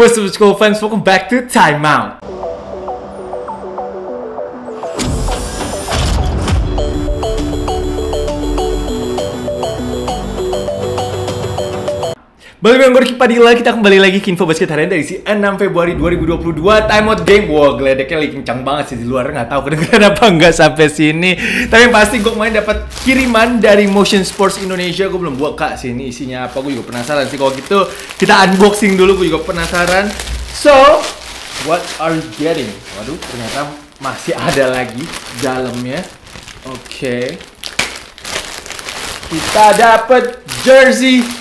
What's up, school friends? Welcome back to Time Out. Balik dengan Gorky Padilla, kita kembali lagi ke info basket harian dari si 6 Februari 2022 Timeout game, wow geledeknya lagi kencang banget sih di luar, gak tau kedengeran apa nggak sampai sini Tapi yang pasti gue main dapat kiriman dari Motion Sports Indonesia, gue belum buka sih sini isinya apa, gue juga penasaran sih Kalau gitu kita unboxing dulu, gue juga penasaran So, what are you getting? Waduh, ternyata masih ada lagi dalamnya Oke okay. Kita dapat jersey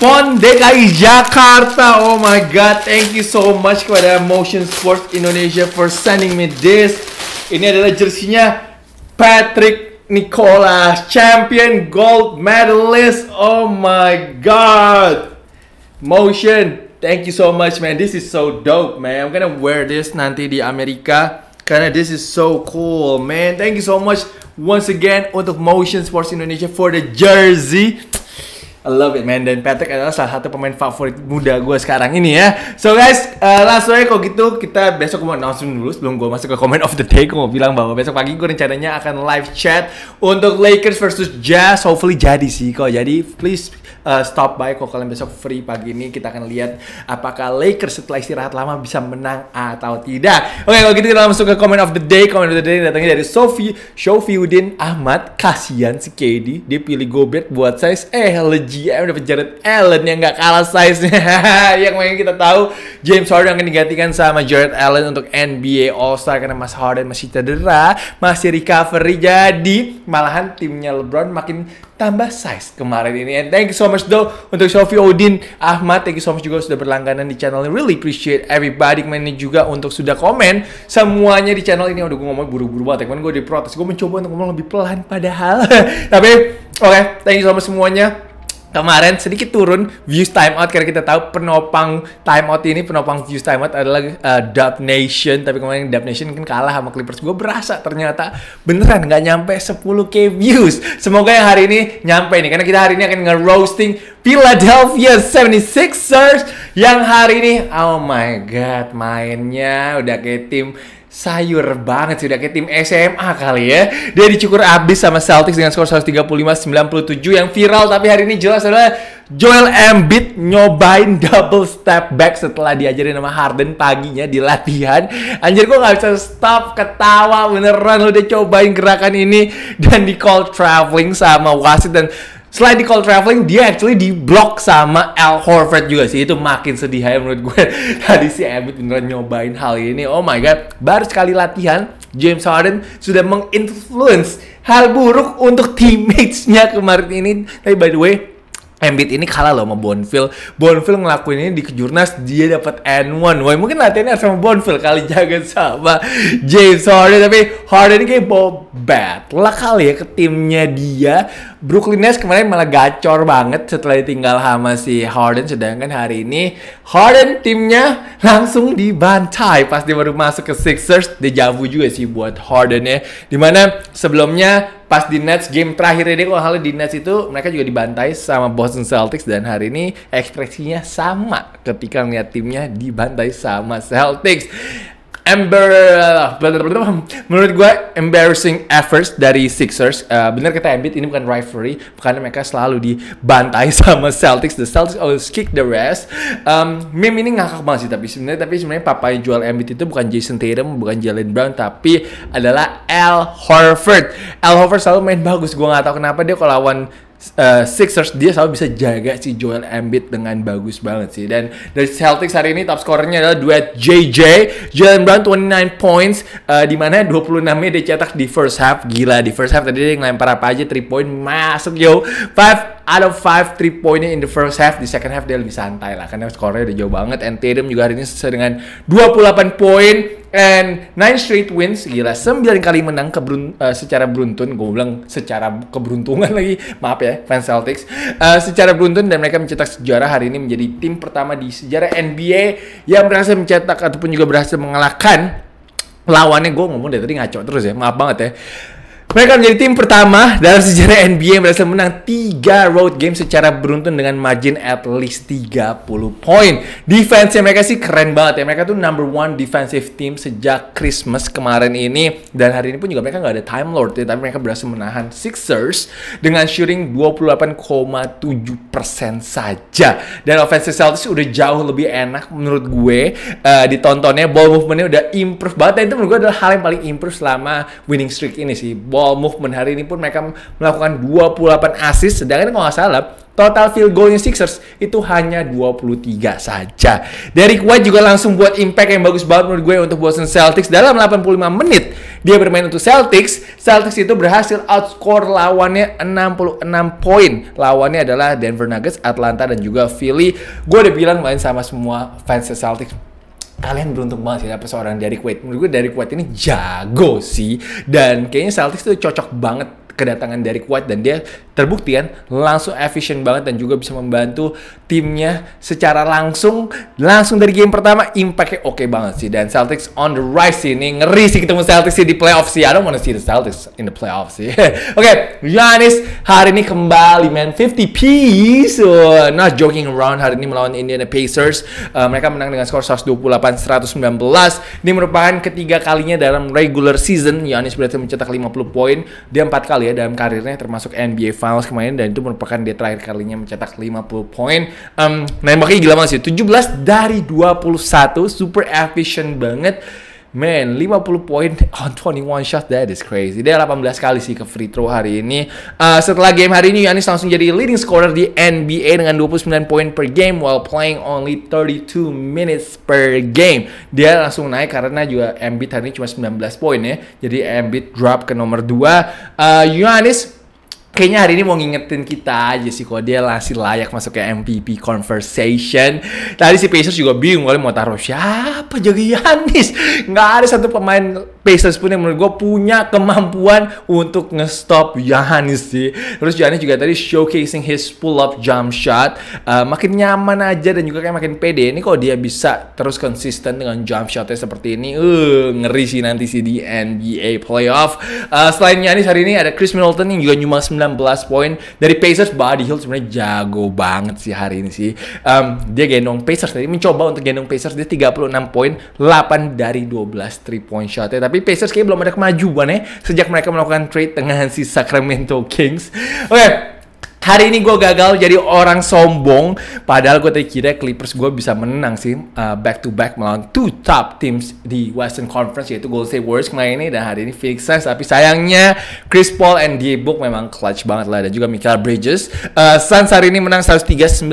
PON DKI Jakarta. Oh my god, thank you so much kepada Motion Sports Indonesia for sending me this. Ini adalah jersinya Patrick Nicola champion gold medalist. Oh my god. Motion, thank you so much man. This is so dope, man. I'm gonna wear this nanti di Amerika karena this is so cool, man. Thank you so much once again untuk Motion Sports Indonesia for the jersey. I love it man dan Patrick adalah salah satu pemain favorit muda gue sekarang ini ya. So guys, uh, langsung aja kalau gitu kita besok mau announcement dulu sebelum gue masuk ke comment of the day gue mau bilang bahwa besok pagi gue rencananya akan live chat untuk Lakers versus Jazz. Hopefully jadi sih kalau jadi please uh, stop by kalau kalian besok free pagi ini kita akan lihat apakah Lakers setelah istirahat lama bisa menang atau tidak. Oke okay, kalau gitu kita langsung ke comment of the day. Comment of the day datangnya dari Sofi Shofiuddin Ahmad. Kasian si KD dia pilih Gobert buat size eh legit GM, dapat Jared Allen yang nggak kalah size-nya. yang main kita tahu James Harden akan digantikan sama Jared Allen untuk NBA All-Star karena Mas Harden masih cedera, masih recovery. Jadi malahan timnya LeBron makin tambah size kemarin ini. And thank you so much though untuk Sofi Odin Ahmad. Thank you so much juga sudah berlangganan di channel ini. Really appreciate everybody. Kemarin juga untuk sudah komen semuanya di channel ini. Udah gue ngomong buru-buru banget. Ya. Kemarin gue diprotes. Gue mencoba untuk ngomong lebih pelan padahal. Tapi oke, okay, thank you so much semuanya kemarin sedikit turun views timeout karena kita tahu penopang timeout ini penopang views timeout adalah uh, Dub Nation tapi kemarin Dub Nation kan kalah sama Clippers gue berasa ternyata beneran nggak nyampe 10k views semoga yang hari ini nyampe nih karena kita hari ini akan nge-roasting Philadelphia 76ers yang hari ini oh my god mainnya udah kayak tim sayur banget sudah kayak tim SMA kali ya. Dia dicukur abis sama Celtics dengan skor 135-97 yang viral tapi hari ini jelas adalah Joel Embiid nyobain double step back setelah diajarin sama Harden paginya di latihan. Anjir gue nggak bisa stop ketawa beneran udah cobain gerakan ini dan di call traveling sama wasit dan selain di call traveling dia actually di block sama Al Horford juga sih itu makin sedih ya menurut gue tadi si Embiid beneran nyobain hal ini oh my god baru sekali latihan James Harden sudah menginfluence hal buruk untuk teammates-nya kemarin ini tapi by the way Embiid ini kalah loh sama Bonfield. Bonfield ngelakuin ini di kejurnas dia dapat N1. Wah, mungkin latihannya sama Bonfield kali jaga sama James Harden tapi Harden kayak bobat lah kali ya ke timnya dia Brooklyn Nets kemarin malah gacor banget setelah ditinggal sama si Harden sedangkan hari ini Harden timnya langsung dibantai pas dia baru masuk ke Sixers dejavu juga sih buat Harden ya dimana sebelumnya pas di Nets game terakhir ini kalau hal di Nets itu mereka juga dibantai sama Boston Celtics dan hari ini ekspresinya sama ketika melihat timnya dibantai sama Celtics Ember uh, menurut gue embarrassing efforts dari Sixers uh, bener kata Embiid ini bukan rivalry karena mereka selalu dibantai sama Celtics the Celtics always kick the rest um, meme ini ngakak banget sih tapi sebenarnya tapi sebenarnya papa yang jual Embiid itu bukan Jason Tatum bukan Jalen Brown tapi adalah Al Horford Al Horford selalu main bagus gue nggak tahu kenapa dia kalau lawan uh, Sixers dia selalu bisa jaga si Joel Embiid dengan bagus banget sih. Dan dari Celtics hari ini top skornya adalah duet JJ, Jalen Brown 29 points uh, di mana 26-nya dia cetak di first half. Gila di first half tadi dia ngelempar apa aja 3 point masuk yo. 5 out of 5 3 pointnya in the first half, di second half dia lebih santai lah karena skornya udah jauh banget. And Tatum juga hari ini sesuai dengan 28 point And nine straight wins, gila, sembilan kali menang keberun uh, secara beruntun, gue bilang secara keberuntungan lagi, maaf ya fans Celtics, uh, secara beruntun dan mereka mencetak sejarah hari ini menjadi tim pertama di sejarah NBA yang berhasil mencetak ataupun juga berhasil mengalahkan lawannya, gue ngomong dari tadi ngaco terus ya, maaf banget ya, mereka menjadi tim pertama dalam sejarah NBA yang berhasil menang 3 road game secara beruntun dengan margin at least 30 poin. Defense mereka sih keren banget ya. Mereka tuh number one defensive team sejak Christmas kemarin ini. Dan hari ini pun juga mereka nggak ada Time Lord ya. Tapi mereka berhasil menahan Sixers dengan shooting 28,7% saja. Dan offensive Celtics udah jauh lebih enak menurut gue. Uh, ditontonnya ball movementnya udah improve banget. Dan itu menurut gue adalah hal yang paling improve selama winning streak ini sih ball movement hari ini pun mereka melakukan 28 assist sedangkan kalau nggak salah total field goalnya Sixers itu hanya 23 saja. Dari White juga langsung buat impact yang bagus banget menurut gue untuk Boston Celtics dalam 85 menit dia bermain untuk Celtics. Celtics itu berhasil outscore lawannya 66 poin. Lawannya adalah Denver Nuggets, Atlanta dan juga Philly. Gue udah bilang main sama semua fans Celtics kalian beruntung banget sih dapet seorang dari Kuwait. Menurut gue dari Kuwait ini jago sih. Dan kayaknya Celtics tuh cocok banget kedatangan dari Kuwait dan dia terbukti kan langsung efisien banget dan juga bisa membantu timnya secara langsung langsung dari game pertama impactnya oke okay banget sih dan Celtics on the rise sih ini ngeri sih ketemu Celtics sih di playoff sih I don't wanna see the Celtics in the playoff sih oke okay, Giannis hari ini kembali man 50 piece uh, not joking around hari ini melawan Indiana Pacers uh, mereka menang dengan skor 128-119 ini merupakan ketiga kalinya dalam regular season Giannis berhasil mencetak 50 poin dia empat kali ya dalam karirnya termasuk NBA Finals Laos kemarin dan itu merupakan dia terakhir kalinya mencetak 50 poin. Um, nembaknya gila banget sih. 17 dari 21 super efficient banget. Man, 50 poin on 21 shot, that is crazy. Dia 18 kali sih ke free throw hari ini. Uh, setelah game hari ini, Yanis langsung jadi leading scorer di NBA dengan 29 poin per game while playing only 32 minutes per game. Dia langsung naik karena juga Embiid hari ini cuma 19 poin ya. Jadi Embiid drop ke nomor 2. Uh, eh, Yanis kayaknya hari ini mau ngingetin kita aja sih kok dia masih layak masuk ke MVP conversation. Tadi si Pacers juga bingung kali mau taruh siapa jadi Yanis. Nggak ada satu pemain Pacers pun yang menurut gue punya kemampuan untuk ngestop Yanis sih. Terus Yanis juga tadi showcasing his pull up jump shot. Uh, makin nyaman aja dan juga kayak makin pede. Ini kalau dia bisa terus konsisten dengan jump shotnya seperti ini, uh, ngeri sih nanti sih di NBA playoff. Uh, selain Yanis hari ini ada Chris Middleton yang juga nyumbang 19 poin dari Pacers Buddy Hill sebenarnya jago banget sih hari ini sih um, dia gendong Pacers tadi mencoba untuk gendong Pacers dia 36 poin 8 dari 12 3 point shot ya tapi Pacers kayaknya belum ada kemajuan ya sejak mereka melakukan trade dengan si Sacramento Kings oke okay. Hari ini gue gagal jadi orang sombong, padahal gue tadi kira Clippers gue bisa menang sih uh, back to back melawan two top teams di Western Conference yaitu Golden State Warriors kemarin ini dan hari ini Phoenix Suns. Tapi sayangnya Chris Paul and D Book memang clutch banget lah dan juga Michael Bridges. Uh, Suns hari ini menang 103-96,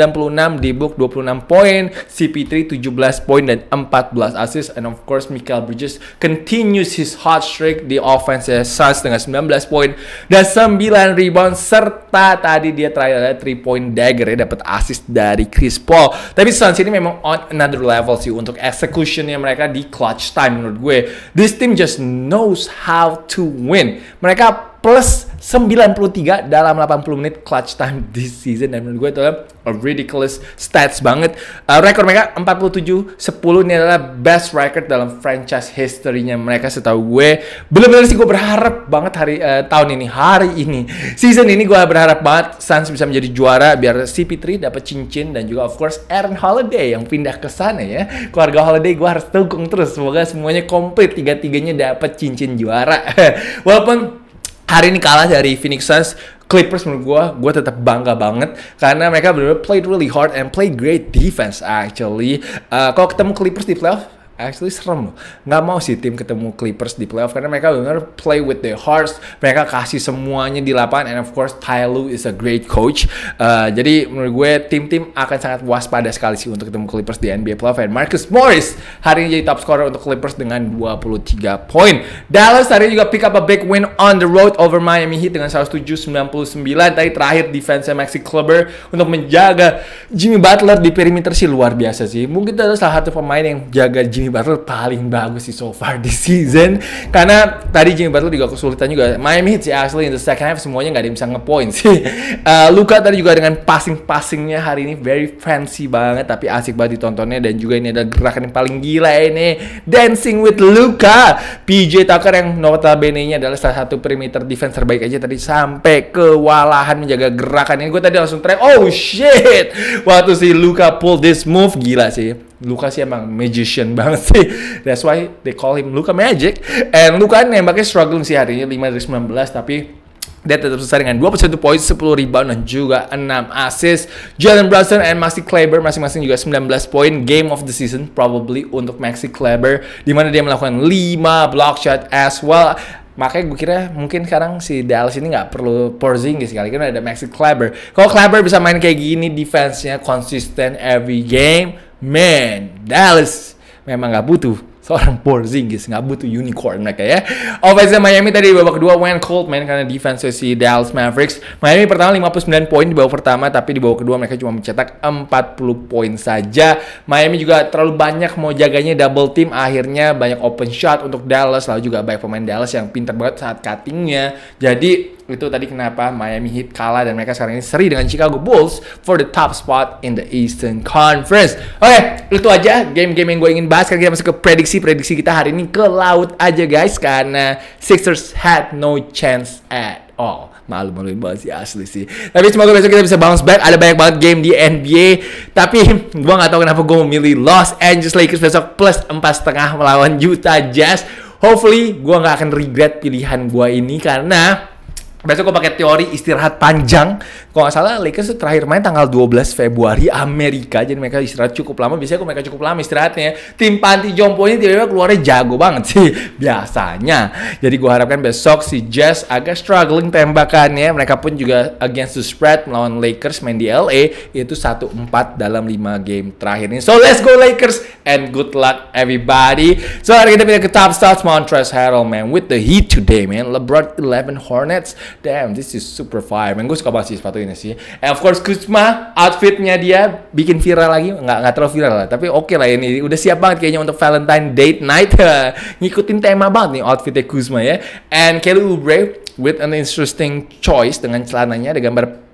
D Book 26 poin, CP3 17 poin dan 14 assist and of course Michael Bridges continues his hot streak di offense Suns dengan 19 poin dan 9 rebound serta tadi dia dia terakhir eh, ada 3 point dagger ya dapat assist dari Chris Paul. Tapi Suns ini memang on another level sih untuk executionnya mereka di clutch time menurut gue. This team just knows how to win. Mereka plus 93 dalam 80 menit clutch time this season dan menurut gue itu adalah ridiculous stats banget. Uh, rekor mereka 47 10 ini adalah best record dalam franchise history-nya mereka setahu gue. belum benar sih gue berharap banget hari uh, tahun ini, hari ini, season ini gue berharap banget Suns bisa menjadi juara biar CP3 dapat cincin dan juga of course Aaron Holiday yang pindah ke sana ya. Keluarga Holiday gue harus dukung terus. Semoga semuanya komplit tiga-tiganya dapat cincin juara. Walaupun hari ini kalah dari Phoenix Suns Clippers menurut gue, gue tetap bangga banget karena mereka benar-benar played really hard and played great defense actually. Uh, kalau ketemu Clippers di playoff, actually serem loh. Nggak mau sih tim ketemu Clippers di playoff karena mereka benar-benar play with their hearts. Mereka kasih semuanya di lapangan and of course Ty Lue is a great coach. Uh, jadi menurut gue tim-tim akan sangat waspada sekali sih untuk ketemu Clippers di NBA playoff and Marcus Morris hari ini jadi top scorer untuk Clippers dengan 23 poin. Dallas hari ini juga pick up a big win on the road over Miami Heat dengan 107-99. Tadi terakhir defense Maxi Kleber untuk menjaga Jimmy Butler di perimeter sih luar biasa sih. Mungkin itu adalah salah satu pemain yang jaga Jimmy Jimmy Butler paling bagus sih so far di season karena tadi Jimmy Butler juga kesulitan juga Miami Heat sih asli in the second half semuanya nggak ada yang bisa ngepoint sih uh, Luka tadi juga dengan passing-passingnya hari ini very fancy banget tapi asik banget ditontonnya dan juga ini ada gerakan yang paling gila ini Dancing with Luka PJ Tucker yang notabene nya adalah salah satu perimeter defense terbaik aja tadi sampai kewalahan menjaga gerakan ini gue tadi langsung track oh shit waktu si Luka pull this move gila sih Luka sih emang magician banget sih. That's why they call him Luka Magic. And Luka nembaknya struggling sih harinya 5 dari 19 tapi dia tetap selesai dengan 21 poin, 10 rebound, dan juga 6 assist. Jalen Brunson and Maxi Kleber masing-masing juga 19 poin. Game of the season probably untuk Maxi Kleber. Dimana dia melakukan 5 block shot as well makanya gue kira mungkin sekarang si Dallas ini gak perlu Porzingis kali karena ada Maxi Kleber. Kalau Kleber bisa main kayak gini defense-nya konsisten every game, Man, Dallas memang nggak butuh seorang Porzingis nggak butuh unicorn mereka ya. Offense Miami tadi di babak kedua Wayne cold main karena defense si Dallas Mavericks. Miami pertama 59 poin di babak pertama tapi di babak kedua mereka cuma mencetak 40 poin saja. Miami juga terlalu banyak mau jaganya double team akhirnya banyak open shot untuk Dallas lalu juga banyak pemain Dallas yang pinter banget saat cuttingnya. Jadi itu tadi kenapa Miami Heat kalah dan mereka sekarang ini seri dengan Chicago Bulls for the top spot in the Eastern Conference. Oke, okay, itu aja game-game yang gue ingin bahas. Sekarang kita masuk ke prediksi prediksi kita hari ini ke laut aja guys karena Sixers had no chance at all. Malu-maluin banget sih asli sih. Tapi semoga besok kita bisa bounce back. Ada banyak banget game di NBA. Tapi gue nggak tahu kenapa gue memilih Los Angeles Lakers besok plus empat setengah melawan Utah Jazz. Hopefully gue nggak akan regret pilihan gue ini karena Besok gue pakai teori istirahat panjang. Kalau nggak salah Lakers terakhir main tanggal 12 Februari Amerika. Jadi mereka istirahat cukup lama. Biasanya gue mereka cukup lama istirahatnya, tim panti jompo ini tiba-tiba keluarnya jago banget sih. Biasanya. Jadi gue harapkan besok si Jazz agak struggling tembakannya. Mereka pun juga against the spread melawan Lakers main di LA. Itu 1-4 dalam 5 game terakhir ini. So let's go Lakers and good luck everybody. So hari kita pindah ke top stars, Montrezl Harrell man with the Heat today man. LeBron 11 Hornets damn this is super fire man gue suka banget sih sepatu ini sih And eh, of course Kuzma outfitnya dia bikin viral lagi nggak nggak terlalu viral lah tapi oke okay lah ini udah siap banget kayaknya untuk Valentine date night ngikutin tema banget nih outfitnya Kuzma ya and Kelly Oubre with an interesting choice dengan celananya ada gambar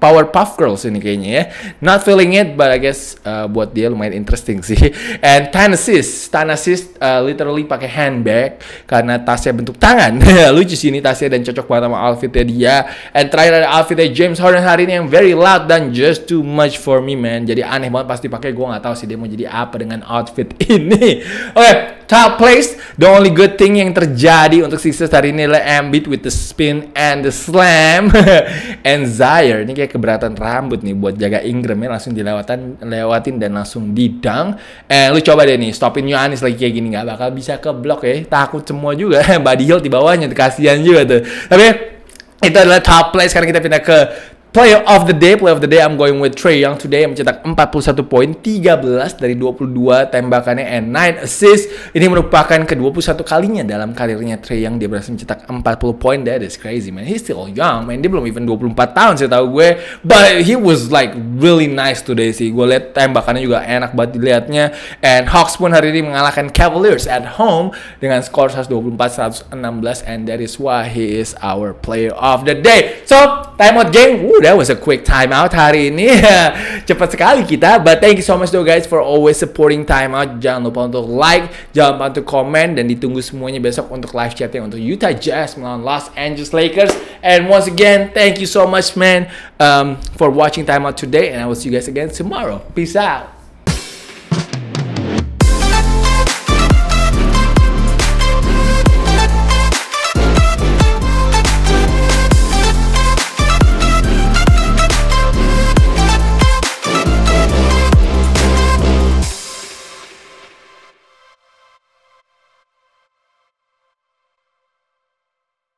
Power Puff Girls ini kayaknya ya. Not feeling it, but I guess uh, buat dia lumayan interesting sih. And Tanasis, Tanasis uh, literally pakai handbag karena tasnya bentuk tangan. Lucu sih ini tasnya dan cocok banget sama outfitnya dia. And terakhir ada outfitnya James Harden hari ini yang very loud dan just too much for me man. Jadi aneh banget pasti pakai gue nggak tahu sih dia mau jadi apa dengan outfit ini. Oke, okay, top place. The only good thing yang terjadi untuk Sixers hari ini adalah Embiid with the spin and the slam. and Zion Maguire ini kayak keberatan rambut nih buat jaga Ingram ya langsung dilewatan lewatin dan langsung didang. Eh lu coba deh nih stopin Yohanes lagi kayak gini nggak bakal bisa ke blok ya. Takut semua juga body heal di bawahnya kasihan juga tuh. Tapi itu adalah top play sekarang kita pindah ke Player of the day, player of the day I'm going with Trey Young today yang mencetak 41 poin, 13 dari 22 tembakannya and 9 assist. Ini merupakan ke-21 kalinya dalam karirnya Trey Young dia berhasil mencetak 40 poin. That is crazy man. He's still young man. Dia belum even 24 tahun saya tahu gue. But he was like really nice today sih. Gue lihat tembakannya juga enak banget dilihatnya. And Hawks pun hari ini mengalahkan Cavaliers at home dengan skor 124-116 and that is why he is our player of the day. So, time timeout game. Woo that was a quick time out hari ini. Cepat sekali kita. But thank you so much though guys for always supporting time out. Jangan lupa untuk like, jangan lupa untuk comment dan ditunggu semuanya besok untuk live chatting untuk Utah Jazz melawan Los Angeles Lakers. And once again, thank you so much man um, for watching time out today and I will see you guys again tomorrow. Peace out.